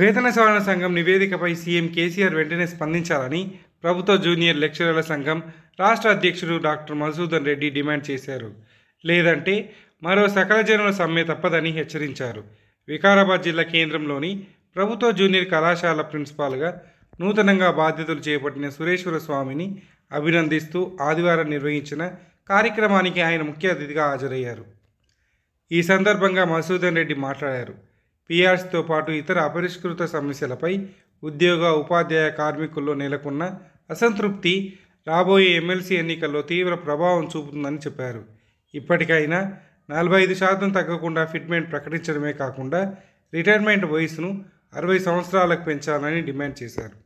వేతన సవరణ సంఘం నివేదికపై సీఎం కేసీఆర్ వెంటనే స్పందించాలని ప్రభుత్వ జూనియర్ లెక్చరర్ల సంఘం రాష్ట్ర అధ్యక్షుడు డాక్టర్ మధుసూదన్ రెడ్డి డిమాండ్ చేశారు లేదంటే మరో సకల జనుల సమ్మె తప్పదని హెచ్చరించారు వికారాబాద్ జిల్లా కేంద్రంలోని ప్రభుత్వ జూనియర్ కళాశాల ప్రిన్సిపాల్గా నూతనంగా బాధ్యతలు చేపట్టిన సురేశ్వర స్వామిని అభినందిస్తూ ఆదివారం నిర్వహించిన కార్యక్రమానికి ఆయన ముఖ్య అతిథిగా హాజరయ్యారు ఈ సందర్భంగా మధుసూదన్ రెడ్డి మాట్లాడారు పీఆర్స్తో పాటు ఇతర అపరిష్కృత సమస్యలపై ఉద్యోగ ఉపాధ్యాయ కార్మికుల్లో నెలకొన్న అసంతృప్తి రాబోయే ఎమ్మెల్సీ ఎన్నికల్లో తీవ్ర ప్రభావం చూపుతుందని చెప్పారు ఇప్పటికైనా నలభై ఐదు శాతం తగ్గకుండా ఫిట్మెంట్ ప్రకటించడమే కాకుండా రిటైర్మెంట్ వయసును అరవై సంవత్సరాలకు పెంచాలని డిమాండ్ చేశారు